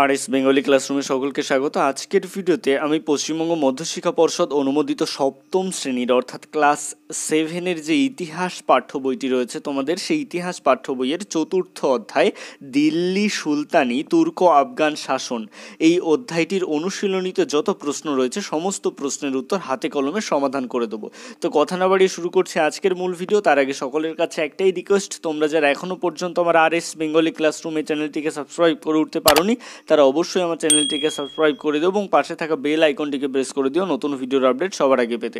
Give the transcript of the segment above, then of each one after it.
আর S Bengali ক্লাসরুমে সকলকে স্বাগত আজকের ভিডিওতে আমি পশ্চিমবঙ্গ মধ্যশিক্ষা পর্ষদ অনুমোদিত সপ্তম শ্রেণীর অর্থাৎ ক্লাস সেভেনের যে ইতিহাস পাঠ্য বইটি রয়েছে তোমাদের সেই ইতিহাস পাঠ্য বইয়ের চতুর্থ অধ্যায় দিল্লি সুলতানি তুর্ক আফগান শাসন এই অধ্যায়টির অনুশীলনীতে যত প্রশ্ন রয়েছে সমস্ত প্রশ্নের উত্তর হাতে কলমে সমাধান করে দেবো তো কথা না বাড়িয়ে শুরু করছি আজকের মূল ভিডিও তার আগে সকলের কাছে একটাই রিকোয়েস্ট তোমরা যারা এখনও পর্যন্ত আমার আর এস বেঙ্গলি ক্লাসরুম এই চ্যানেলটিকে সাবস্ক্রাইব করে উঠতে নি তারা অবশ্যই আমার চ্যানেলটিকে সাবস্ক্রাইব করে দেবো এবং পাশে থাকা বেল আইকনটিকে প্রেস করে দিও নতুন ভিডিওর আপডেট সবার আগে পেতে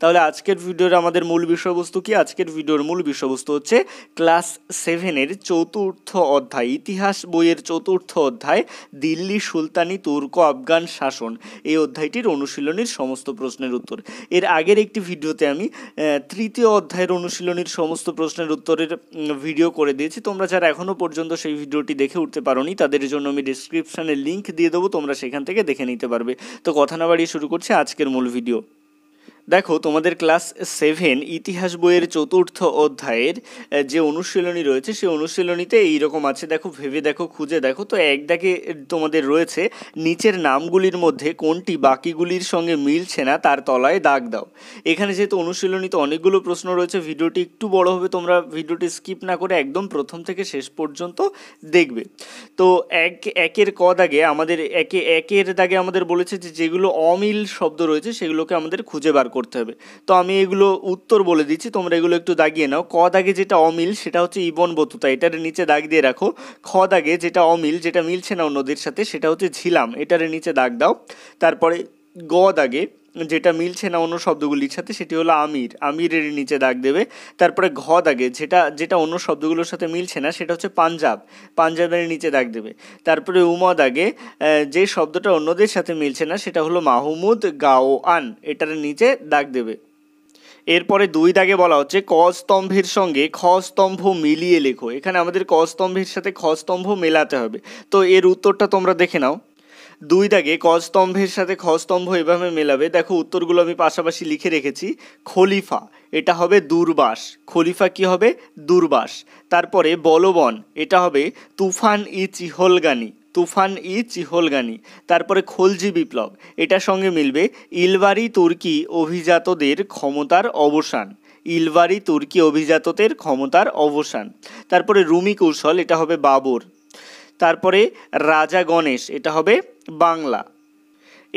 তাহলে আজকের ভিডিওর আমার আমাদের মূল বিষয়বস্তু কি আজকের ভিডিওর মূল বিষয়বস্তু হচ্ছে ক্লাস সেভেনের চতুর্থ অধ্যায় ইতিহাস বইয়ের চতুর্থ অধ্যায় দিল্লি সুলতানি তুর্ক আফগান শাসন এই অধ্যায়টির অনুশীলনীর সমস্ত প্রশ্নের উত্তর এর আগের একটি ভিডিওতে আমি তৃতীয় অধ্যায়ের অনুশীলনীর সমস্ত প্রশ্নের উত্তরের ভিডিও করে দিয়েছি তোমরা যারা এখনও পর্যন্ত সেই ভিডিওটি দেখে উঠতে পারোনি তাদের জন্য আমি ডিসক্রিপশানে লিঙ্ক দিয়ে দেবো তোমরা সেখান থেকে দেখে নিতে পারবে তো কথা না বাড়িয়ে শুরু করছি আজকের মূল ভিডিও দেখো তোমাদের ক্লাস সেভেন ইতিহাস বইয়ের চতুর্থ অধ্যায়ের যে অনুশীলনী রয়েছে সেই অনুশীলনীতে এইরকম আছে দেখো ভেবে দেখো খুঁজে দেখো তো এক তোমাদের রয়েছে নিচের নামগুলির মধ্যে কোনটি বাকিগুলির সঙ্গে মিলছে না তার তলায় দাগ দাও এখানে যেহেতু অনুশীলনীতে অনেকগুলো প্রশ্ন রয়েছে ভিডিওটি একটু বড় হবে তোমরা ভিডিওটি স্কিপ না করে একদম প্রথম থেকে শেষ পর্যন্ত দেখবে তো এক একের ক দাগে আমাদের একে একের দাগে আমাদের বলেছে যে যেগুলো অমিল শব্দ রয়েছে সেগুলোকে আমাদের খুঁজে বার করতে করতে হবে তো আমি এগুলো উত্তর বলে দিচ্ছি তোমরা এগুলো একটু দাগিয়ে নাও ক দাগে যেটা অমিল সেটা হচ্ছে ইবন বতুতা এটার নিচে দাগ দিয়ে রাখো খ দাগে যেটা অমিল যেটা মিলছে না অন্যদের সাথে সেটা হচ্ছে ঝিলাম এটার নিচে দাগ দাও তারপরে গ দাগে যেটা মিলছে না অন্য শব্দগুলির সাথে সেটি হলো আমির আমিরের নিচে দাগ দেবে তারপরে ঘ দাগে যেটা যেটা অন্য শব্দগুলোর সাথে মিলছে না সেটা হচ্ছে পাঞ্জাব পাঞ্জাবের নিচে দাগ দেবে তারপরে উমা দাগে যে শব্দটা অন্যদের সাথে মিলছে না সেটা হলো মাহমুদ গাও আন এটার নিচে দাগ দেবে এরপরে দুই দাগে বলা হচ্ছে ক স্তম্ভের সঙ্গে খ স্তম্ভ মিলিয়ে লেখো এখানে আমাদের ক স্তম্ভের সাথে খ স্তম্ভ মেলাতে হবে তো এর উত্তরটা তোমরা দেখে নাও দুই দাগে ক স্তম্ভের সাথে খ স্তম্ভ এভাবে মেলাবে দেখো উত্তরগুলো আমি পাশাপাশি লিখে রেখেছি খলিফা এটা হবে দুর্বাস খলিফা কি হবে দুর্বাস তারপরে বলবন এটা হবে তুফান ই চিহলগানি তুফান ই চিহলগানি তারপরে খলজি বিপ্লব এটার সঙ্গে মিলবে ইলবারি তুর্কি অভিজাতদের ক্ষমতার অবসান ইলবারি তুর্কি অভিজাতদের ক্ষমতার অবসান তারপরে রুমি কৌশল এটা হবে বাবর তারপরে রাজা গণেশ এটা হবে বাংলা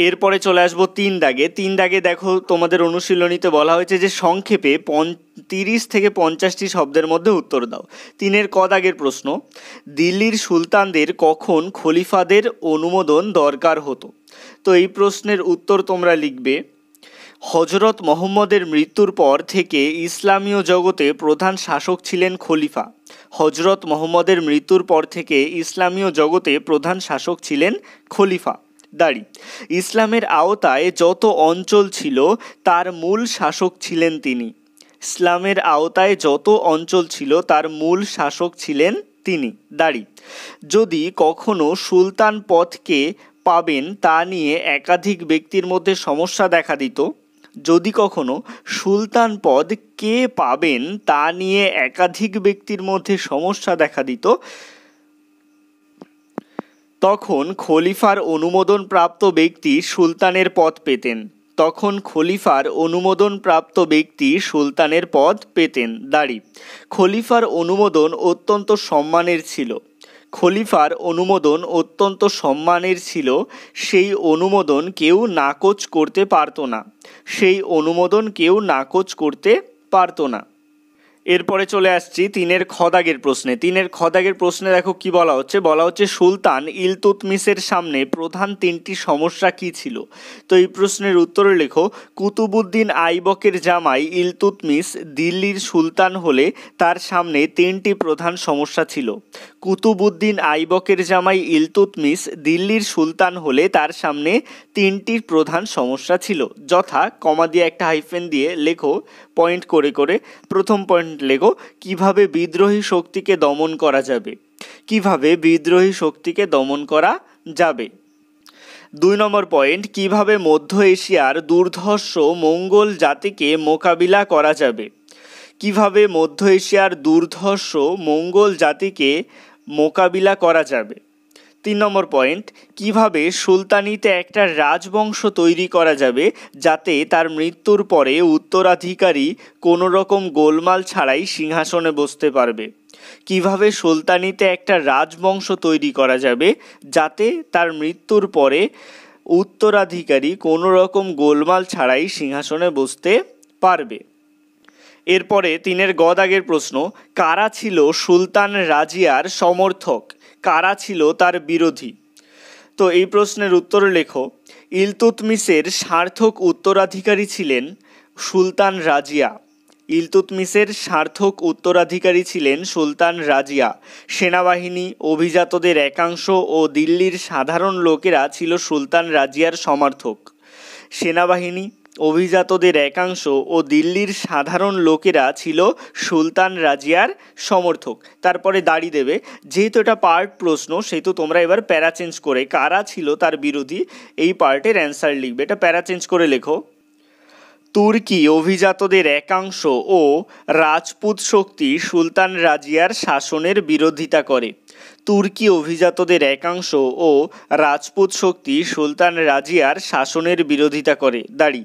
এরপরে চলে আসবো তিন দাগে তিন দাগে দেখো তোমাদের অনুশীলনীতে বলা হয়েছে যে সংক্ষেপে পঞ্চ তিরিশ থেকে পঞ্চাশটি শব্দের মধ্যে উত্তর দাও তিনের ক দাগের প্রশ্ন দিল্লির সুলতানদের কখন খলিফাদের অনুমোদন দরকার হতো তো এই প্রশ্নের উত্তর তোমরা লিখবে হজরত মোহাম্মদের মৃত্যুর পর থেকে ইসলামীয় জগতে প্রধান শাসক ছিলেন খলিফা হজরত মোহাম্মদের মৃত্যুর পর থেকে ইসলামীয় জগতে প্রধান শাসক ছিলেন খলিফা দাড়ি ইসলামের আওতায় যত অঞ্চল ছিল তার মূল শাসক ছিলেন তিনি ইসলামের আওতায় যত অঞ্চল ছিল তার মূল শাসক ছিলেন তিনি দাড়ি যদি কখনো সুলতান পথকে পাবেন তা নিয়ে একাধিক ব্যক্তির মধ্যে সমস্যা দেখা দিত যদি কখনো সুলতান পদ কে পাবেন তা নিয়ে একাধিক ব্যক্তির মধ্যে সমস্যা দেখা দিত তখন খলিফার অনুমোদন প্রাপ্ত ব্যক্তি সুলতানের পদ পেতেন তখন খলিফার অনুমোদন প্রাপ্ত ব্যক্তি সুলতানের পদ পেতেন দাড়ি খলিফার অনুমোদন অত্যন্ত সম্মানের ছিল খলিফার অনুমোদন অত্যন্ত সম্মানের ছিল সেই অনুমোদন কেউ নাকচ করতে পারত না সেই অনুমোদন কেউ নাকচ করতে পারত না এরপরে চলে আসছি তিনের খদাগের প্রশ্নে তিনের খদাগের প্রশ্নে দেখো কি বলা হচ্ছে বলা হচ্ছে সুলতান ইলতুতমিসের সামনে প্রধান তিনটি সমস্যা কি ছিল তো এই প্রশ্নের উত্তরে লেখো কুতুবুদ্দিন আইবকের জামাই ইলতুতমিস দিল্লির সুলতান হলে তার সামনে তিনটি প্রধান সমস্যা ছিল কুতুবুদ্দিন আইবকের জামাই ইলতুতমিস দিল্লির সুলতান হলে তার সামনে তিনটির প্রধান সমস্যা ছিল যথা কমা দিয়ে একটা হাইফেন দিয়ে লেখো পয়েন্ট করে করে প্রথম পয়েন্ট লেখো কিভাবে বিদ্রোহী শক্তিকে দমন করা যাবে কিভাবে বিদ্রোহী শক্তিকে দমন করা যাবে দুই নম্বর পয়েন্ট কিভাবে মধ্য এশিয়ার দুর্ধর্ষ মঙ্গল জাতিকে মোকাবিলা করা যাবে কিভাবে মধ্য এশিয়ার দুর্ধর্ষ মঙ্গল জাতিকে মোকাবিলা করা যাবে তিন নম্বর পয়েন্ট কিভাবে সুলতানিতে একটা রাজবংশ তৈরি করা যাবে যাতে তার মৃত্যুর পরে উত্তরাধিকারী কোনো রকম গোলমাল ছাড়াই সিংহাসনে বসতে পারবে কিভাবে সুলতানিতে একটা রাজবংশ তৈরি করা যাবে যাতে তার মৃত্যুর পরে উত্তরাধিকারী কোনো রকম গোলমাল ছাড়াই সিংহাসনে বসতে পারবে এরপরে তিনের গদাগের প্রশ্ন কারা ছিল সুলতান রাজিয়ার সমর্থক কারা ছিল তার বিরোধী তো এই প্রশ্নের উত্তর লেখো ইলতুতমিসের সার্থক উত্তরাধিকারী ছিলেন সুলতান রাজিয়া ইলতুতমিসের সার্থক উত্তরাধিকারী ছিলেন সুলতান রাজিয়া সেনাবাহিনী অভিজাতদের একাংশ ও দিল্লির সাধারণ লোকেরা ছিল সুলতান রাজিয়ার সমর্থক সেনাবাহিনী অভিজাতদের একাংশ ও দিল্লির সাধারণ লোকেরা ছিল সুলতান রাজিয়ার সমর্থক তারপরে দাড়ি দেবে যেহেতু এটা পার্ট প্রশ্ন সেহেতু তোমরা এবার প্যারা চেঞ্জ করে কারা ছিল তার বিরোধী এই পার্টের অ্যান্সার লিখবে এটা প্যারা চেঞ্জ করে লেখো তুর্কি অভিজাতদের একাংশ ও রাজপুত শক্তি সুলতান রাজিয়ার শাসনের বিরোধিতা করে তুর্কি অভিজাতদের একাংশ ও রাজপুত শক্তি সুলতান রাজিয়ার শাসনের বিরোধিতা করে দাড়ি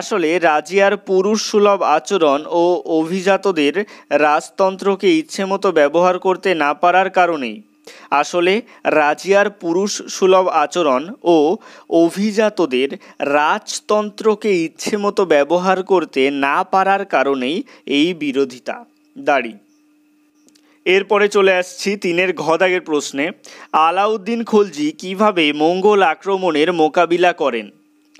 আসলে রাজিয়ার পুরুষ সুলভ আচরণ ও অভিজাতদের রাজতন্ত্রকে ইচ্ছে মতো ব্যবহার করতে না পারার কারণেই আসলে রাজিয়ার পুরুষ সুলভ আচরণ ও অভিজাতদের রাজতন্ত্রকে ইচ্ছেমতো ব্যবহার করতে না পারার কারণেই এই বিরোধিতা দাড়ি এরপরে চলে আসছি তিনের ঘদাগের প্রশ্নে আলাউদ্দিন খলজি কিভাবে মঙ্গল আক্রমণের মোকাবিলা করেন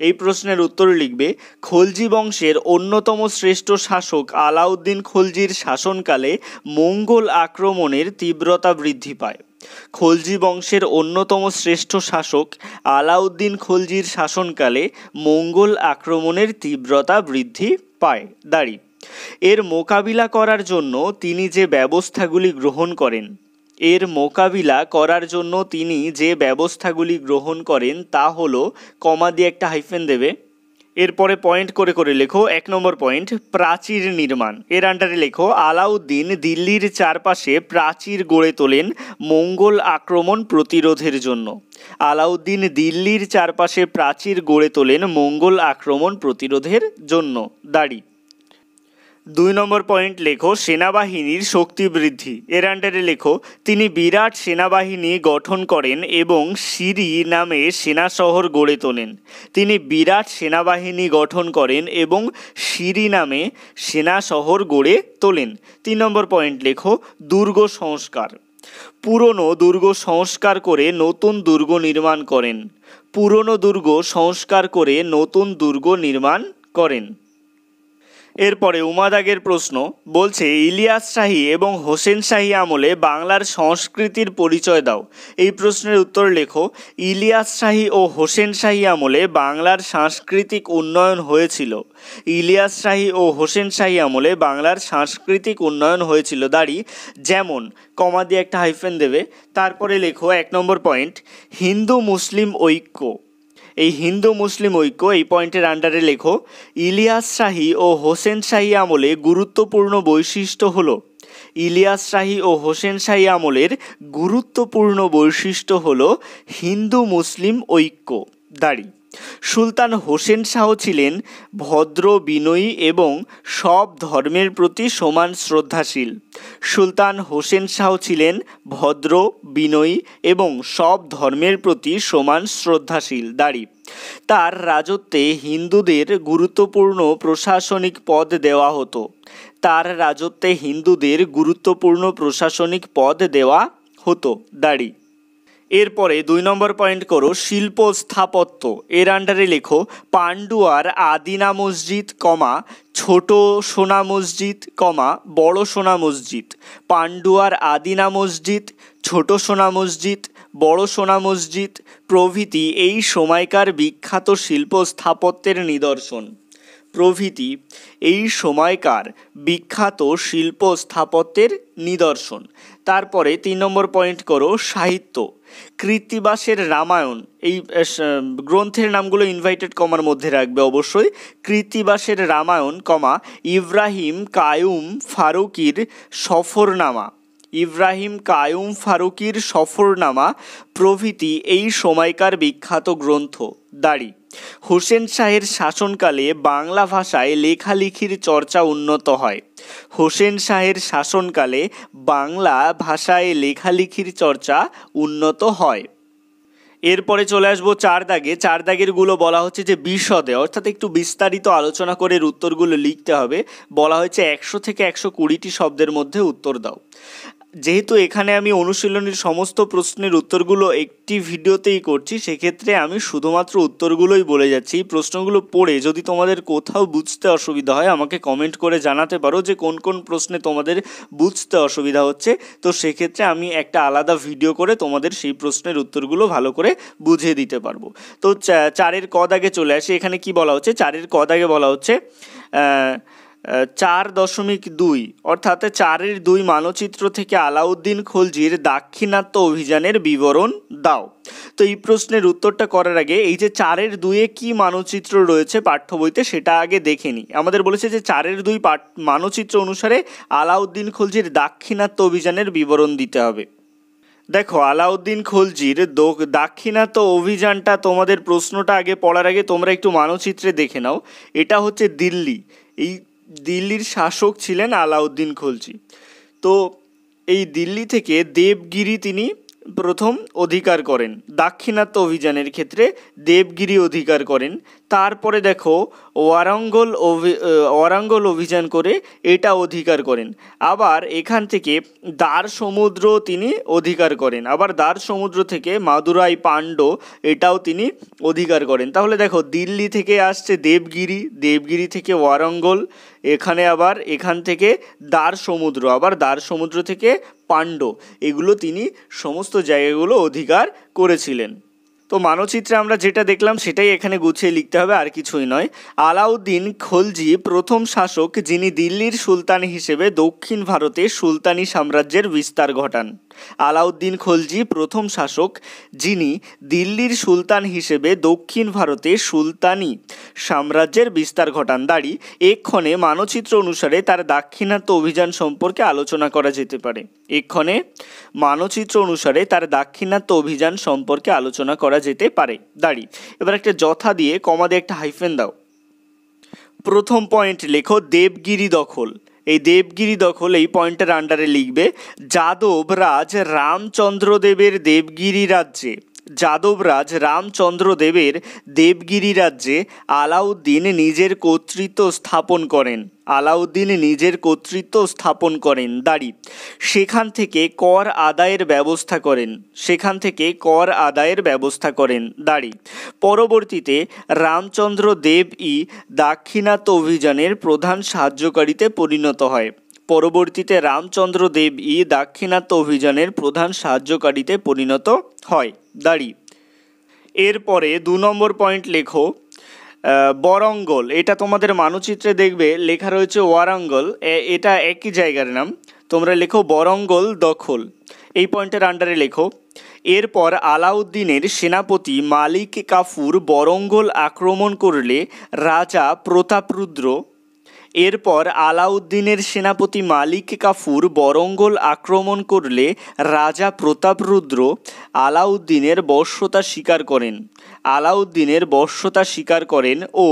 এই প্রশ্নের উত্তর লিখবে খলজি বংশের অন্যতম শ্রেষ্ঠ শাসক আলাউদ্দিন খলজির শাসনকালে মঙ্গল আক্রমণের তীব্রতা বৃদ্ধি পায় খলজি বংশের অন্যতম শ্রেষ্ঠ শাসক আলাউদ্দিন খলজির শাসনকালে মঙ্গল আক্রমণের তীব্রতা বৃদ্ধি পায় দাঁড়ি এর মোকাবিলা করার জন্য তিনি যে ব্যবস্থাগুলি গ্রহণ করেন এর মোকাবিলা করার জন্য তিনি যে ব্যবস্থাগুলি গ্রহণ করেন তা হলো কমা দিয়ে একটা হাইফেন দেবে এরপরে পয়েন্ট করে করে লেখো এক নম্বর পয়েন্ট প্রাচীর নির্মাণ এর আন্ডারে লেখো আলাউদ্দিন দিল্লির চারপাশে প্রাচীর গড়ে তোলেন মঙ্গল আক্রমণ প্রতিরোধের জন্য আলাউদ্দিন দিল্লির চারপাশে প্রাচীর গড়ে তোলেন মঙ্গল আক্রমণ প্রতিরোধের জন্য দাড়ি দুই নম্বর পয়েন্ট লেখো সেনাবাহিনীর শক্তি বৃদ্ধি এর আন্ডারে লেখো তিনি বিরাট সেনাবাহিনী গঠন করেন এবং সিরি নামে সেনা শহর গড়ে তোলেন তিনি বিরাট সেনাবাহিনী গঠন করেন এবং সিরি নামে সেনা শহর গড়ে তোলেন তিন নম্বর পয়েন্ট লেখো দুর্গ সংস্কার পুরনো দুর্গ সংস্কার করে নতুন দুর্গ নির্মাণ করেন পুরনো দুর্গ সংস্কার করে নতুন দুর্গ নির্মাণ করেন এরপরে উমাদাগের প্রশ্ন বলছে ইলিয়াস শাহী এবং হোসেন শাহী আমলে বাংলার সংস্কৃতির পরিচয় দাও এই প্রশ্নের উত্তর লেখো ইলিয়াস শাহী ও হোসেন শাহী আমলে বাংলার সাংস্কৃতিক উন্নয়ন হয়েছিল ইলিয়াস শাহী ও হোসেন শাহী আমলে বাংলার সাংস্কৃতিক উন্নয়ন হয়েছিল দাঁড়ি যেমন কমা দিয়ে একটা হাইফেন দেবে তারপরে লেখো এক নম্বর পয়েন্ট হিন্দু মুসলিম ঐক্য এই হিন্দু মুসলিম ঐক্য এই পয়েন্টের আন্ডারে লেখো ইলিয়াস শাহী ও হোসেন শাহী আমলে গুরুত্বপূর্ণ বৈশিষ্ট্য হলো ইলিয়াস শাহী ও হোসেন শাহী আমলের গুরুত্বপূর্ণ বৈশিষ্ট্য হলো হিন্দু মুসলিম ঐক্য দাঁড়ি সুলতান হোসেন শাহ ছিলেন ভদ্র বিনয়ী এবং সব ধর্মের প্রতি সমান শ্রদ্ধাশীল সুলতান হোসেন শাহ ছিলেন ভদ্র বিনয়ী এবং সব ধর্মের প্রতি সমান শ্রদ্ধাশীল দাড়ি তার রাজত্বে হিন্দুদের গুরুত্বপূর্ণ প্রশাসনিক পদ দেওয়া হতো তার রাজত্বে হিন্দুদের গুরুত্বপূর্ণ প্রশাসনিক পদ দেওয়া হতো দাড়ি এরপরে দুই নম্বর পয়েন্ট করো শিল্প স্থাপত্য এর আন্ডারে লেখো পান্ডুয়ার আদিনা মসজিদ কমা ছোট সোনা মসজিদ কমা বড় সোনা মসজিদ পান্ডুয়ার আদিনা মসজিদ ছোট সোনা মসজিদ বড় সোনা মসজিদ প্রভৃতি এই সময়কার বিখ্যাত শিল্প স্থাপত্যের নিদর্শন প্রভৃতি এই সময়কার বিখ্যাত শিল্প স্থাপত্যের নিদর্শন তারপরে তিন নম্বর পয়েন্ট করো সাহিত্য কৃত্তিবাসের রামায়ণ এই গ্রন্থের নামগুলো ইনভাইটেড কমার মধ্যে রাখবে অবশ্যই কৃত্তিবাসের রামায়ণ কমা ইব্রাহিম কায়ুম ফারুকির সফরনামা ইব্রাহিম কায়ুম ফারুকির সফরনামা প্রভৃতি এই সময়কার বিখ্যাত গ্রন্থ দাড়ি হুসেন শাহের শাসনকালে বাংলা ভাষায় লেখালেখির চর্চা উন্নত হয় হোসেন শাহের শাসনকালে বাংলা ভাষায় লেখালেখির চর্চা উন্নত হয় এরপরে চলে আসবো চার দাগে চার দাগেরগুলো বলা হচ্ছে যে বিশদে অর্থাৎ একটু বিস্তারিত আলোচনা করে উত্তরগুলো লিখতে হবে বলা হয়েছে একশো থেকে একশো কুড়িটি শব্দের মধ্যে উত্তর দাও যেহেতু এখানে আমি অনুশীলনের সমস্ত প্রশ্নের উত্তরগুলো একটি ভিডিওতেই করছি সেক্ষেত্রে আমি শুধুমাত্র উত্তরগুলোই বলে যাচ্ছি এই প্রশ্নগুলো পড়ে যদি তোমাদের কোথাও বুঝতে অসুবিধা হয় আমাকে কমেন্ট করে জানাতে পারো যে কোন কোন প্রশ্নে তোমাদের বুঝতে অসুবিধা হচ্ছে তো সেক্ষেত্রে আমি একটা আলাদা ভিডিও করে তোমাদের সেই প্রশ্নের উত্তরগুলো ভালো করে বুঝিয়ে দিতে পারবো তো চারের কদ আগে চলে আসি এখানে কি বলা হচ্ছে চারের কদ আগে বলা হচ্ছে চার দশমিক দুই অর্থাৎ চারের দুই মানচিত্র থেকে আলাউদ্দিন খলজির দাক্ষিণাত্য অভিযানের বিবরণ দাও তো এই প্রশ্নের উত্তরটা করার আগে এই যে চারের দুইয়ে কি মানচিত্র রয়েছে পাঠ্য বইতে সেটা আগে দেখে নিই আমাদের বলেছে যে চারের দুই মানচিত্র অনুসারে আলাউদ্দিন খলজির দাক্ষিণাত্য অভিযানের বিবরণ দিতে হবে দেখো আলাউদ্দিন খলজির দাক্ষিণাত্য অভিযানটা তোমাদের প্রশ্নটা আগে পড়ার আগে তোমরা একটু মানচিত্রে দেখে নাও এটা হচ্ছে দিল্লি এই দিল্লির শাসক ছিলেন আলাউদ্দিন খলজি তো এই দিল্লি থেকে দেবগিরি তিনি প্রথম অধিকার করেন দাক্ষিণাত্য অভিযানের ক্ষেত্রে দেবগিরি অধিকার করেন তারপরে দেখো ওয়ারাঙ্গল অভি ওয়ারাঙ্গল অভিযান করে এটা অধিকার করেন আবার এখান থেকে দ্বার সমুদ্র তিনি অধিকার করেন আবার দ্বার সমুদ্র থেকে মাদুরাই পাণ্ড এটাও তিনি অধিকার করেন তাহলে দেখো দিল্লি থেকে আসছে দেবগিরি দেবগিরি থেকে ওয়ারাঙ্গল এখানে আবার এখান থেকে দ্বার সমুদ্র আবার দ্বার সমুদ্র থেকে পাণ্ড এগুলো তিনি সমস্ত জায়গাগুলো অধিকার করেছিলেন তো মানচিত্রে আমরা যেটা দেখলাম সেটাই এখানে গুছিয়ে লিখতে হবে আর কিছুই নয় আলাউদ্দিন খলজি প্রথম শাসক যিনি দিল্লির সুলতান হিসেবে দক্ষিণ ভারতে সুলতানি সাম্রাজ্যের বিস্তার ঘটান আলাউদ্দিন খলজি প্রথম শাসক যিনি দিল্লির সুলতান হিসেবে দক্ষিণ ভারতে সুলতানি সাম্রাজ্যের বিস্তার ঘটান দাঁড়ি এক্ষণে মানচিত্র অনুসারে তার দাক্ষিণাত্য অভিযান সম্পর্কে আলোচনা করা যেতে পারে এক্ষণে মানচিত্র অনুসারে তার দাক্ষিণাত্য অভিযান সম্পর্কে আলোচনা করা যেতে পারে দাড়ি এবার একটা যথা দিয়ে কমা দিয়ে একটা হাইফেন দাও প্রথম পয়েন্ট লেখো দেবগিরি দখল এই দেবগিরি দখল এই পয়েন্টের আন্ডারে লিখবে যাদব রাজ রামচন্দ্র দেবের দেবগিরি রাজ্যে যাদবরাজ রামচন্দ্র দেবের দেবগিরি রাজ্যে আলাউদ্দিন নিজের কর্তৃত্ব স্থাপন করেন আলাউদ্দিন নিজের কর্তৃত্ব স্থাপন করেন দাড়ি সেখান থেকে কর আদায়ের ব্যবস্থা করেন সেখান থেকে কর আদায়ের ব্যবস্থা করেন দাড়ি পরবর্তীতে রামচন্দ্র দেব ই দাক্ষিণাত্য অভিযানের প্রধান সাহায্যকারীতে পরিণত হয় পরবর্তীতে রামচন্দ্র দেব ই দাক্ষিণাত্য অভিযানের প্রধান সাহায্যকারীতে পরিণত হয় দাড়ি এরপরে দু নম্বর পয়েন্ট লেখো বরঙ্গল এটা তোমাদের মানচিত্রে দেখবে লেখা রয়েছে ওয়ারাঙ্গল এটা একই জায়গার নাম তোমরা লেখো বরঙ্গল দখল এই পয়েন্টের আন্ডারে লেখো এরপর আলাউদ্দিনের সেনাপতি মালিক কাফুর বরঙ্গল আক্রমণ করলে রাজা প্রতাপরুদ্র এরপর আলাউদ্দিনের সেনাপতি মালিক কাফুর বরঙ্গল আক্রমণ করলে রাজা প্রতাপরুদ্র আলাউদ্দিনের বর্ষতা স্বীকার করেন আলাউদ্দিনের বর্ষতা স্বীকার করেন ও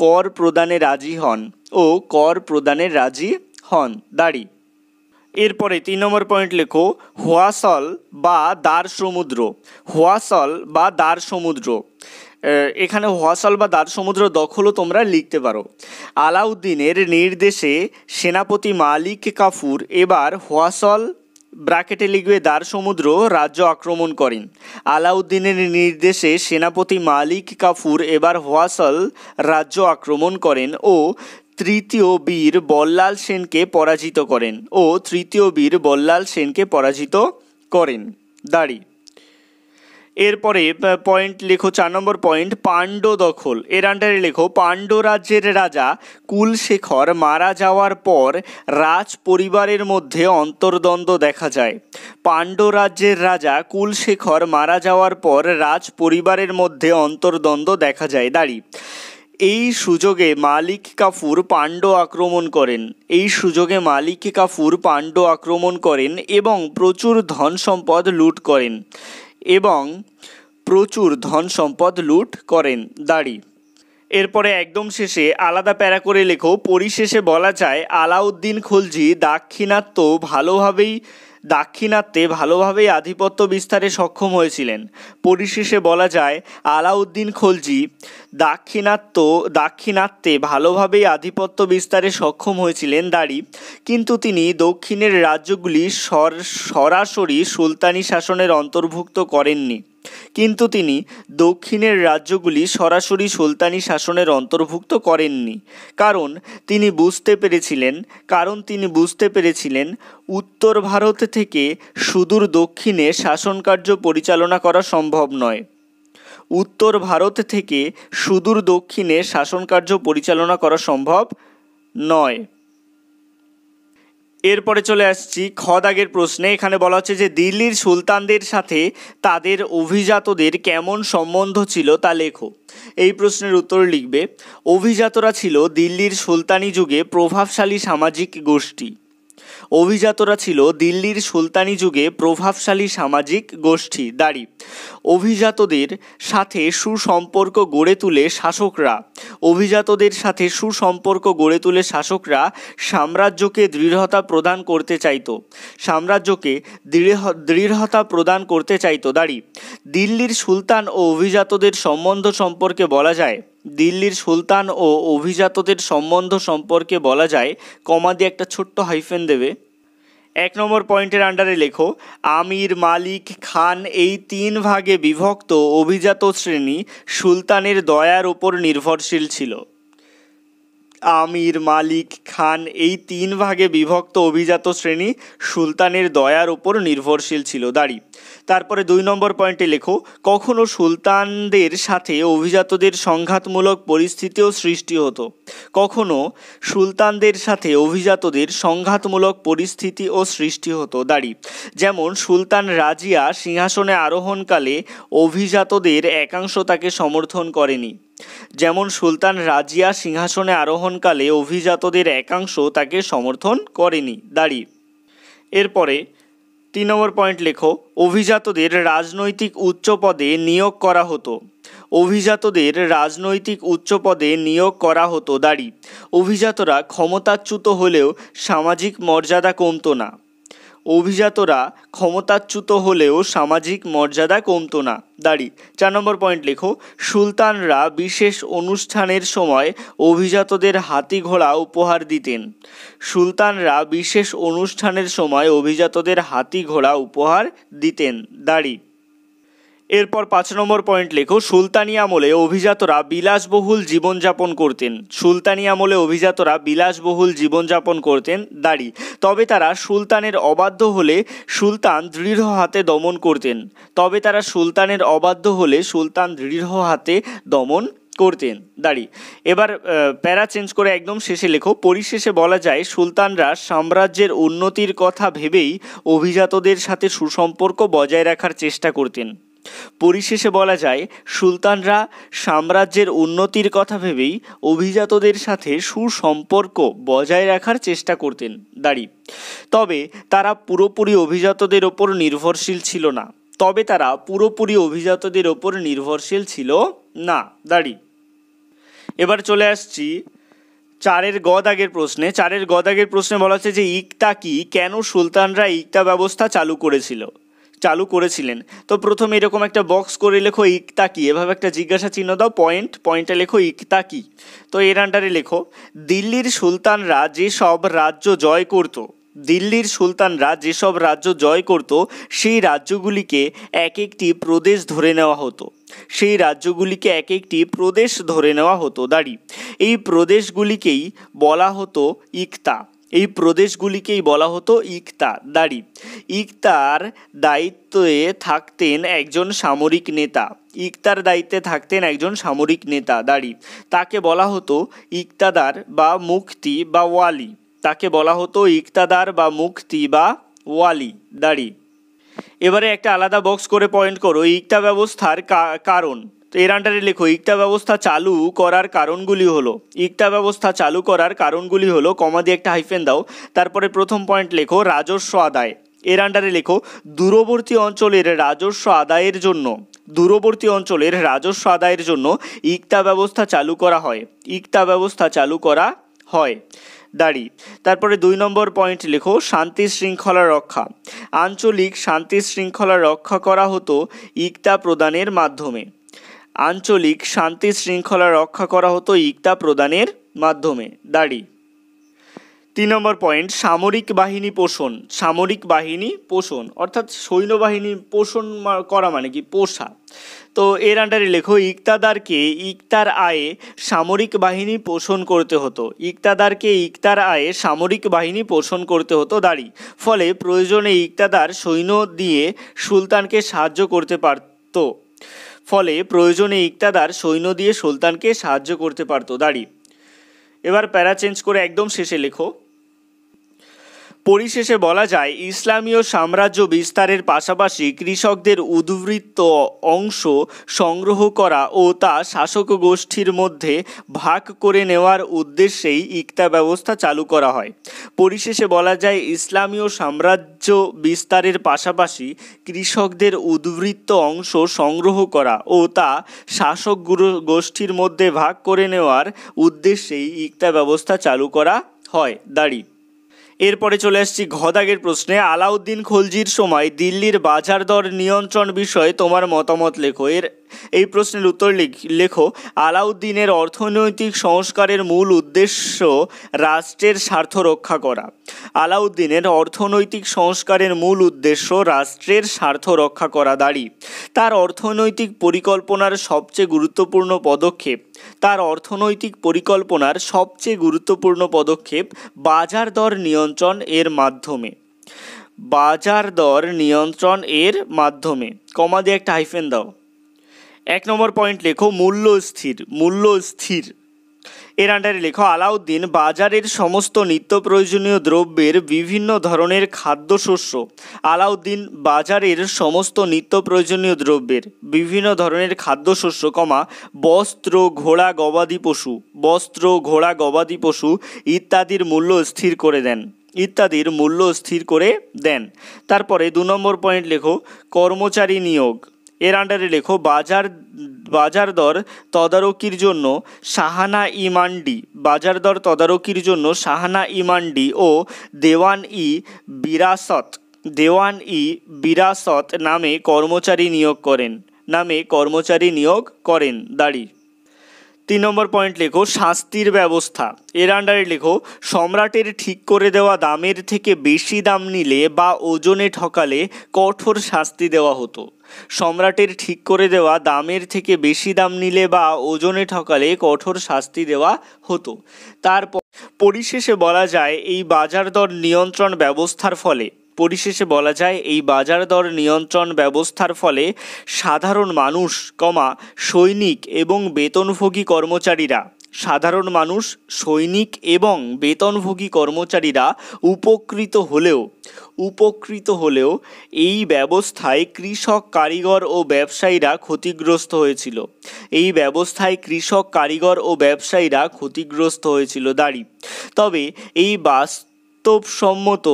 কর প্রদানে রাজি হন ও কর প্রদানে রাজি হন দাড়ি এরপরে তিন নম্বর পয়েন্ট লেখো হোয়াসল বা দ্বার সমুদ্র হোয়াসল বা দ্বার সমুদ্র এখানে হোয়াসাল বা দার সমুদ্র দখলও তোমরা লিখতে পারো আলাউদ্দিনের নির্দেশে সেনাপতি মালিক কাফুর এবার হোয়াসল ব্রাকেটে লিখবে দার সমুদ্র রাজ্য আক্রমণ করেন আলাউদ্দিনের নির্দেশে সেনাপতি মালিক কাফুর এবার হোয়াসল রাজ্য আক্রমণ করেন ও তৃতীয় বীর বল্লাল সেনকে পরাজিত করেন ও তৃতীয় বীর বল্লাল সেনকে পরাজিত করেন দাঁড়ি এরপরে পয়েন্ট লেখো চার নম্বর পয়েন্ট পাণ্ড দখল এর আন্ডারে লেখো পাণ্ড রাজ্যের রাজা কুলশেখর মারা যাওয়ার পর রাজ পরিবারের মধ্যে অন্তর্দ্বন্দ্ব দেখা যায় পাণ্ড রাজ্যের রাজা কুলশেখর মারা যাওয়ার পর রাজ পরিবারের মধ্যে অন্তর্দ্বন্দ্ব দেখা যায় দাঁড়ি এই সুযোগে মালিক কাফুর পাণ্ড আক্রমণ করেন এই সুযোগে মালিক কাফুর পাণ্ড আক্রমণ করেন এবং প্রচুর ধন সম্পদ লুট করেন এবং প্রচুর ধন সম্পদ লুট করেন দাড়ি এরপরে একদম শেষে আলাদা প্যারা করে লেখো পরিশেষে বলা যায় আলাউদ্দিন খলজি দাক্ষিণাত্য ভালোভাবেই দাক্ষিণাত্যে ভালোভাবেই আধিপত্য বিস্তারে সক্ষম হয়েছিলেন পরিশেষে বলা যায় আলাউদ্দিন খলজি দাক্ষিণাত্য দাক্ষিণাত্যে ভালোভাবেই আধিপত্য বিস্তারে সক্ষম হয়েছিলেন দাড়ি কিন্তু তিনি দক্ষিণের রাজ্যগুলি সর সরাসরি সুলতানি শাসনের অন্তর্ভুক্ত করেননি কিন্তু তিনি দক্ষিণের রাজ্যগুলি সরাসরি সুলতানি শাসনের অন্তর্ভুক্ত করেননি কারণ তিনি বুঝতে পেরেছিলেন কারণ তিনি বুঝতে পেরেছিলেন উত্তর ভারত থেকে সুদূর দক্ষিণে শাসনকার্য পরিচালনা করা সম্ভব নয় উত্তর ভারত থেকে সুদূর দক্ষিণে শাসনকার্য পরিচালনা করা সম্ভব নয় এরপরে চলে আসছি খদাগের প্রশ্নে এখানে বলা হচ্ছে যে দিল্লির সুলতানদের সাথে তাদের অভিজাতদের কেমন সম্বন্ধ ছিল তা লেখো এই প্রশ্নের উত্তর লিখবে অভিজাতরা ছিল দিল্লির সুলতানি যুগে প্রভাবশালী সামাজিক গোষ্ঠী অভিজাতরা ছিল দিল্লির সুলতানি যুগে প্রভাবশালী সামাজিক গোষ্ঠী দাড়ি অভিজাতদের সাথে সুসম্পর্ক গড়ে তুলে শাসকরা অভিজাতদের সাথে সুসম্পর্ক গড়ে তুলে শাসকরা সাম্রাজ্যকে দৃঢ়তা প্রদান করতে চাইত সাম্রাজ্যকে দৃঢ় দৃঢ়তা প্রদান করতে চাইত দাড়ি দিল্লির সুলতান ও অভিজাতদের সম্বন্ধ সম্পর্কে বলা যায় দিল্লির সুলতান ও অভিজাতদের সম্বন্ধ সম্পর্কে বলা যায় কমা দিয়ে একটা ছোট্ট হাইফেন দেবে এক নম্বর পয়েন্টের আন্ডারে লেখো আমির মালিক খান এই তিন ভাগে বিভক্ত অভিজাত শ্রেণী সুলতানের দয়ার ওপর নির্ভরশীল ছিল আমির মালিক খান এই তিন ভাগে বিভক্ত অভিজাত শ্রেণী সুলতানের দয়ার ওপর নির্ভরশীল ছিল দাঁড়ি তারপরে দুই নম্বর পয়েন্টে লেখো কখনো সুলতানদের সাথে অভিজাতদের সংঘাতমূলক পরিস্থিতিও সৃষ্টি হতো কখনো সুলতানদের সাথে অভিজাতদের সংঘাতমূলক পরিস্থিতি ও সৃষ্টি হতো দাড়ি যেমন সুলতান রাজিয়া সিংহাসনে আরোহণকালে অভিজাতদের একাংশ তাকে সমর্থন করেনি যেমন সুলতান রাজিয়া সিংহাসনে আরোহণকালে অভিজাতদের একাংশ তাকে সমর্থন করেনি দাঁড়ি এরপরে তিন নম্বর পয়েন্ট লেখো অভিজাতদের রাজনৈতিক উচ্চ পদে নিয়োগ করা হতো অভিজাতদের রাজনৈতিক উচ্চ পদে নিয়োগ করা হতো দাড়ি অভিজাতরা ক্ষমতাচ্যুত হলেও সামাজিক মর্যাদা কমতো না অভিজাতরা ক্ষমতাচ্যুত হলেও সামাজিক মর্যাদা কমত না দাড়ি চার নম্বর পয়েন্ট লেখো সুলতানরা বিশেষ অনুষ্ঠানের সময় অভিজাতদের হাতি ঘোড়া উপহার দিতেন সুলতানরা বিশেষ অনুষ্ঠানের সময় অভিজাতদের হাতি ঘোড়া উপহার দিতেন দাড়ি এরপর পাঁচ নম্বর পয়েন্ট লেখো সুলতানি আমলে অভিজাতরা বিলাসবহুল জীবনযাপন করতেন সুলতানি আমলে অভিজাতরা বিলাসবহুল জীবনযাপন করতেন দাড়ি তবে তারা সুলতানের অবাধ্য হলে সুলতান দৃঢ় হাতে দমন করতেন তবে তারা সুলতানের অবাধ্য হলে সুলতান দৃঢ় হাতে দমন করতেন দাড়ি এবার প্যারা চেঞ্জ করে একদম শেষে লেখো পরিশেষে বলা যায় সুলতানরা সাম্রাজ্যের উন্নতির কথা ভেবেই অভিজাতদের সাথে সুসম্পর্ক বজায় রাখার চেষ্টা করতেন পরিশেষে বলা যায় সুলতানরা সাম্রাজ্যের উন্নতির কথা ভেবেই অভিজাতদের সাথে সুসম্পর্ক বজায় রাখার চেষ্টা করতেন দাড়ি তবে তারা পুরোপুরি অভিজাতদের ওপর নির্ভরশীল ছিল না তবে তারা পুরোপুরি অভিজাতদের ওপর নির্ভরশীল ছিল না দাড়ি এবার চলে আসছি চারের গদাগের প্রশ্নে চারের গদাগের প্রশ্নে বলা হচ্ছে যে ইকতা কি কেন সুলতানরা ইকতা ব্যবস্থা চালু করেছিল চালু করেছিলেন তো প্রথমে এরকম একটা বক্স করে লেখো ইকতা কি এভাবে একটা জিজ্ঞাসা চিহ্ন দাও পয়েন্ট পয়েন্টে লেখো ইকতা কি তো এর আন্ডারে লেখো দিল্লির সুলতানরা যেসব রাজ্য জয় করতো দিল্লির সুলতানরা যেসব রাজ্য জয় করত সেই রাজ্যগুলিকে এক একটি প্রদেশ ধরে নেওয়া হতো সেই রাজ্যগুলিকে এক একটি প্রদেশ ধরে নেওয়া হতো দাঁড়ি এই প্রদেশগুলিকেই বলা হতো ইকতা এই প্রদেশগুলিকেই বলা হতো ইকতা দাড়ি ইকতার দায়িত্বে থাকতেন একজন সামরিক নেতা ইকতার দায়িত্বে থাকতেন একজন সামরিক নেতা দাড়ি তাকে বলা হতো ইকতাদার বা মুক্তি বা ওয়ালি তাকে বলা হতো ইকতাদার বা মুক্তি বা ওয়ালি দাড়ি এবারে একটা আলাদা বক্স করে পয়েন্ট করো ইকতা ব্যবস্থার কারণ তো এর আন্ডারে লেখো ইকতা ব্যবস্থা চালু করার কারণগুলি হলো ইকতা ব্যবস্থা চালু করার কারণগুলি হলো কমা দিয়ে একটা হাইফেন দাও তারপরে প্রথম পয়েন্ট লেখো রাজস্ব আদায় এর আন্ডারে লেখো দূরবর্তী অঞ্চলের রাজস্ব আদায়ের জন্য দূরবর্তী অঞ্চলের রাজস্ব আদায়ের জন্য ইকতা ব্যবস্থা চালু করা হয় ইকতা ব্যবস্থা চালু করা হয় দাড়ি তারপরে দুই নম্বর পয়েন্ট লেখো শান্তি শৃঙ্খলা রক্ষা আঞ্চলিক শান্তি শৃঙ্খলা রক্ষা করা হতো ইকতা প্রদানের মাধ্যমে আঞ্চলিক শান্তি শৃঙ্খলা রক্ষা করা হতো ইকতা প্রদানের মাধ্যমে দাড়ি তিন নম্বর পয়েন্ট সামরিক বাহিনী পোষণ সামরিক বাহিনী পোষণ অর্থাৎ সৈন্যবাহিনী পোষণ করা মানে কি পোষা তো এর আন্ডারে লেখো ইকতাদারকে ইকতার আয়ে সামরিক বাহিনী পোষণ করতে হতো ইকতাদারকে ইকতার আয়ে সামরিক বাহিনী পোষণ করতে হতো দাড়ি ফলে প্রয়োজনে ইকতাদার সৈন্য দিয়ে সুলতানকে সাহায্য করতে পারত ফলে প্রয়োজনে ইকতাদার সৈন্য দিয়ে সুলতানকে সাহায্য করতে পারত দাড়ি এবার প্যারা চেঞ্জ করে একদম শেষে লেখো পরিশেষে বলা যায় ইসলামীয় সাম্রাজ্য বিস্তারের পাশাপাশি কৃষকদের উদ্বৃত্ত অংশ সংগ্রহ করা ও তা শাসক গোষ্ঠীর মধ্যে ভাগ করে নেওয়ার উদ্দেশ্যেই ইকতা ব্যবস্থা চালু করা হয় পরিশেষে বলা যায় ইসলামীয় সাম্রাজ্য বিস্তারের পাশাপাশি কৃষকদের উদ্বৃত্ত অংশ সংগ্রহ করা ও তা শাসক গোষ্ঠীর মধ্যে ভাগ করে নেওয়ার উদ্দেশ্যেই ইকতা ব্যবস্থা চালু করা হয় দাড়ি এরপরে চলে আসছি ঘদাগের প্রশ্নে আলাউদ্দিন খলজির সময় দিল্লির বাজার দর নিয়ন্ত্রণ বিষয়ে তোমার মতামত লেখো এর এই প্রশ্নের উত্তর লেখো আলাউদ্দিনের অর্থনৈতিক সংস্কারের মূল উদ্দেশ্য রাষ্ট্রের স্বার্থ রক্ষা করা আলাউদ্দিনের অর্থনৈতিক সংস্কারের মূল উদ্দেশ্য রাষ্ট্রের স্বার্থ রক্ষা করা দাঁড়ি তার অর্থনৈতিক পরিকল্পনার সবচেয়ে গুরুত্বপূর্ণ পদক্ষেপ তার অর্থনৈতিক পরিকল্পনার সবচেয়ে গুরুত্বপূর্ণ পদক্ষেপ বাজার দর নিয়ন্ত্রণ এর মাধ্যমে বাজার দর নিয়ন্ত্রণ এর মাধ্যমে কমা দিয়ে একটা হাইফেন দাও এক নম্বর পয়েন্ট লেখো মূল্য স্থির মূল্য স্থির এর আন্ডারে লেখ আলাউদ্দিন বাজারের সমস্ত নিত্য প্রয়োজনীয় দ্রব্যের বিভিন্ন ধরনের খাদ্যশস্য আলাউদ্দিন বাজারের সমস্ত নিত্য প্রয়োজনীয় দ্রব্যের বিভিন্ন ধরনের খাদ্যশস্য কমা বস্ত্র ঘোড়া গবাদি পশু বস্ত্র ঘোড়া গবাদি পশু ইত্যাদির মূল্য স্থির করে দেন ইত্যাদির মূল্য স্থির করে দেন তারপরে দু নম্বর পয়েন্ট লেখো কর্মচারী নিয়োগ এর আন্ডারে লেখো বাজার বাজার দর তদারকির জন্য সাহানা ইমান্ডি বাজার দর তদারকির জন্য সাহানা ইমান্ডি ও দেওয়ান ই বিরাসত দেওয়ান ই বিরাসত নামে কর্মচারী নিয়োগ করেন নামে কর্মচারী নিয়োগ করেন দাড়ি তিন নম্বর পয়েন্ট লেখো শাস্তির ব্যবস্থা এর আন্ডারে লেখো সম্রাটের ঠিক করে দেওয়া দামের থেকে বেশি দাম নিলে বা ওজনে ঠকালে কঠোর শাস্তি দেওয়া হতো সম্রাটের ঠিক করে দেওয়া দামের থেকে বেশি দাম নিলে বা ওজনে ঠকালে কঠোর শাস্তি দেওয়া হতো তারপর পরিশেষে বলা যায় এই বাজার দর নিয়ন্ত্রণ ব্যবস্থার ফলে পরিশেষে বলা যায় এই বাজার দর নিয়ন্ত্রণ ব্যবস্থার ফলে সাধারণ মানুষ কমা সৈনিক এবং বেতনভোগী কর্মচারীরা সাধারণ মানুষ সৈনিক এবং বেতনভোগী কর্মচারীরা উপকৃত হলেও উপকৃত হলেও এই ব্যবস্থায় কৃষক কারিগর ও ব্যবসায়ীরা ক্ষতিগ্রস্ত হয়েছিল এই ব্যবস্থায় কৃষক কারিগর ও ব্যবসায়ীরা ক্ষতিগ্রস্ত হয়েছিল দাঁড়ি তবে এই বাস্তবসম্মত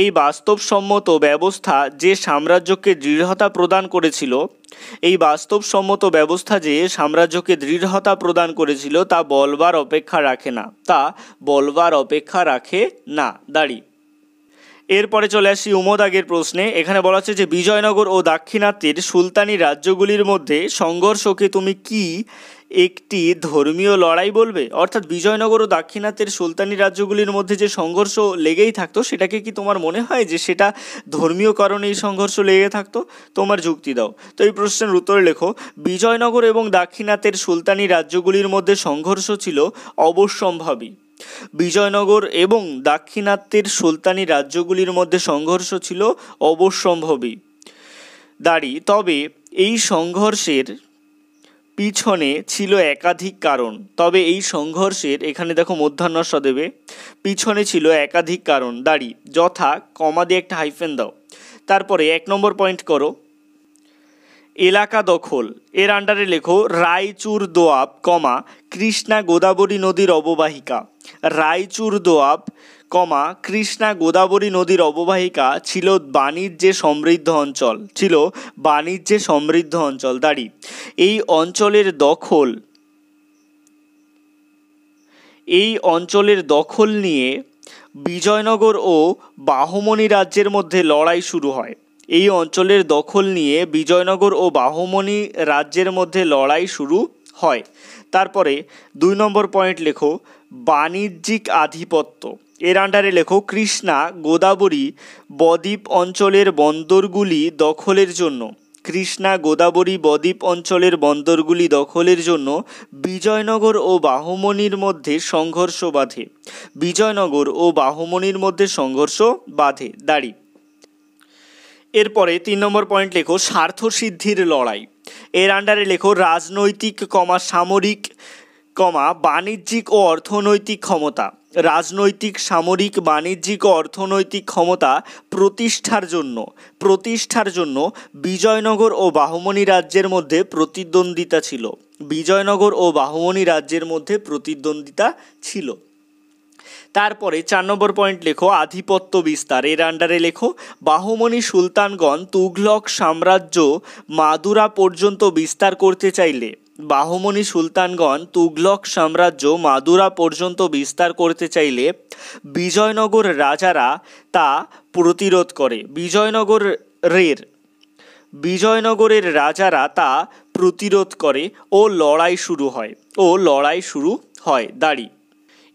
এই বাস্তবসম্মত ব্যবস্থা যে সাম্রাজ্যকে দৃঢ়তা প্রদান করেছিল এই বাস্তবসম্মত ব্যবস্থা যে সাম্রাজ্যকে দৃঢ়তা প্রদান করেছিল তা বলবার অপেক্ষা রাখে না তা বলবার অপেক্ষা রাখে না দাঁড়ি এরপরে চলে আসি আগের প্রশ্নে এখানে বলা হচ্ছে যে বিজয়নগর ও দাক্ষিণাত্যের সুলতানি রাজ্যগুলির মধ্যে সংঘর্ষকে তুমি কি একটি ধর্মীয় লড়াই বলবে অর্থাৎ বিজয়নগর ও দাক্ষিণাত্যের সুলতানি রাজ্যগুলির মধ্যে যে সংঘর্ষ লেগেই থাকতো সেটাকে কি তোমার মনে হয় যে সেটা ধর্মীয় কারণে এই সংঘর্ষ লেগে থাকতো তোমার যুক্তি দাও তো এই প্রশ্নের উত্তর লেখো বিজয়নগর এবং দাক্ষিণাত্যের সুলতানি রাজ্যগুলির মধ্যে সংঘর্ষ ছিল অবশ্যম্ভাবী বিজয়নগর এবং দাক্ষিণাত্যের সুলতানি রাজ্যগুলির মধ্যে সংঘর্ষ ছিল অবশ্যম্ভাবী দাঁড়ি তবে এই সংঘর্ষের পিছনে ছিল একাধিক কারণ তবে এই সংঘর্ষের এখানে দেখো মধ্যাহ্ন দেবে পিছনে ছিল একাধিক কারণ দাড়ি যথা কমা দিয়ে একটা হাইফেন দাও তারপরে এক নম্বর পয়েন্ট করো এলাকা দখল এর আন্ডারে লেখো রায়চুর দোয়াব কমা কৃষ্ণা গোদাবরী নদীর অববাহিকা রায়চুর দোয়াব কমা কৃষ্ণা গোদাবরী নদীর অববাহিকা ছিল বাণিজ্যে সমৃদ্ধ অঞ্চল ছিল বাণিজ্যে সমৃদ্ধ অঞ্চল দাঁড়ি এই অঞ্চলের দখল এই অঞ্চলের দখল নিয়ে বিজয়নগর ও বাহমণি রাজ্যের মধ্যে লড়াই শুরু হয় এই অঞ্চলের দখল নিয়ে বিজয়নগর ও বাহমণি রাজ্যের মধ্যে লড়াই শুরু হয় তারপরে দুই নম্বর পয়েন্ট লেখো বাণিজ্যিক আধিপত্য এর আন্ডারে লেখক কৃষ্ণা গোদাবরী বদ্বীপ অঞ্চলের বন্দরগুলি দখলের জন্য কৃষ্ণা গোদাবরী বদ্বীপ অঞ্চলের বন্দরগুলি দখলের জন্য বিজয়নগর ও বাহুমনির মধ্যে সংঘর্ষ বাঁধে বিজয়নগর ও বাহুমনির মধ্যে সংঘর্ষ বাঁধে দাড়ি এরপরে তিন নম্বর পয়েন্ট লেখো স্বার্থ সিদ্ধির লড়াই এর আন্ডারে লেখো রাজনৈতিক কমা সামরিক কমা বাণিজ্যিক ও অর্থনৈতিক ক্ষমতা রাজনৈতিক সামরিক বাণিজ্যিক অর্থনৈতিক ক্ষমতা প্রতিষ্ঠার জন্য প্রতিষ্ঠার জন্য বিজয়নগর ও বাহুমণি রাজ্যের মধ্যে প্রতিদ্বন্দ্বিতা ছিল বিজয়নগর ও বাহুমণি রাজ্যের মধ্যে প্রতিদ্বন্দ্বিতা ছিল তারপরে চার নম্বর পয়েন্ট লেখো আধিপত্য বিস্তার এর আন্ডারে লেখো বাহুমণি সুলতানগণ তুঘলক সাম্রাজ্য মাদুরা পর্যন্ত বিস্তার করতে চাইলে বাহমনি সুলতানগণ তুঘলক সাম্রাজ্য মাদুরা পর্যন্ত বিস্তার করতে চাইলে বিজয়নগর রাজারা তা প্রতিরোধ করে বিজয়নগরের বিজয়নগরের রাজারা তা প্রতিরোধ করে ও লড়াই শুরু হয় ও লড়াই শুরু হয় দাঁড়ি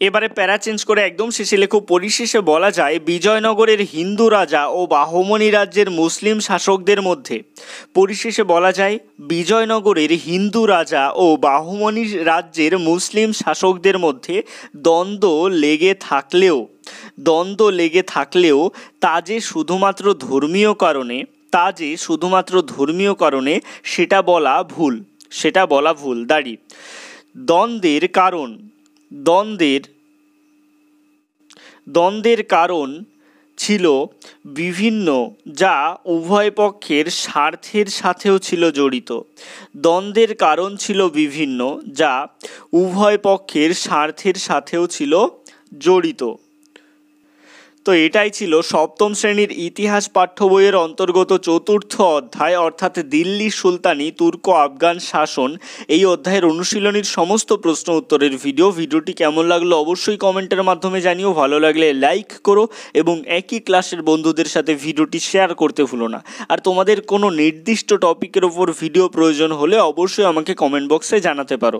এবারে প্যারা চেঞ্জ করে একদম শেষে লেখো পরিশেষে বলা যায় বিজয়নগরের হিন্দু রাজা ও বাহমণি রাজ্যের মুসলিম শাসকদের মধ্যে পরিশেষে বলা যায় বিজয়নগরের হিন্দু রাজা ও বাহমণি রাজ্যের মুসলিম শাসকদের মধ্যে দ্বন্দ্ব লেগে থাকলেও দ্বন্দ্ব লেগে থাকলেও তা যে শুধুমাত্র ধর্মীয় কারণে তা যে শুধুমাত্র ধর্মীয় কারণে সেটা বলা ভুল সেটা বলা ভুল দাঁড়ি দ্বন্দ্বের কারণ দ্বন্দ্বের দ্বন্দ্বের কারণ ছিল বিভিন্ন যা উভয় পক্ষের স্বার্থের সাথেও ছিল জড়িত দ্বন্দ্বের কারণ ছিল বিভিন্ন যা উভয় পক্ষের স্বার্থের সাথেও ছিল জড়িত তো এটাই ছিল সপ্তম শ্রেণীর ইতিহাস পাঠ্য বইয়ের অন্তর্গত চতুর্থ অধ্যায় অর্থাৎ দিল্লি সুলতানি তুর্ক আফগান শাসন এই অধ্যায়ের অনুশীলনীর সমস্ত প্রশ্ন উত্তরের ভিডিও ভিডিওটি কেমন লাগলো অবশ্যই কমেন্টের মাধ্যমে জানিও ভালো লাগলে লাইক করো এবং একই ক্লাসের বন্ধুদের সাথে ভিডিওটি শেয়ার করতে ভুলো না আর তোমাদের কোনো নির্দিষ্ট টপিকের ওপর ভিডিও প্রয়োজন হলে অবশ্যই আমাকে কমেন্ট বক্সে জানাতে পারো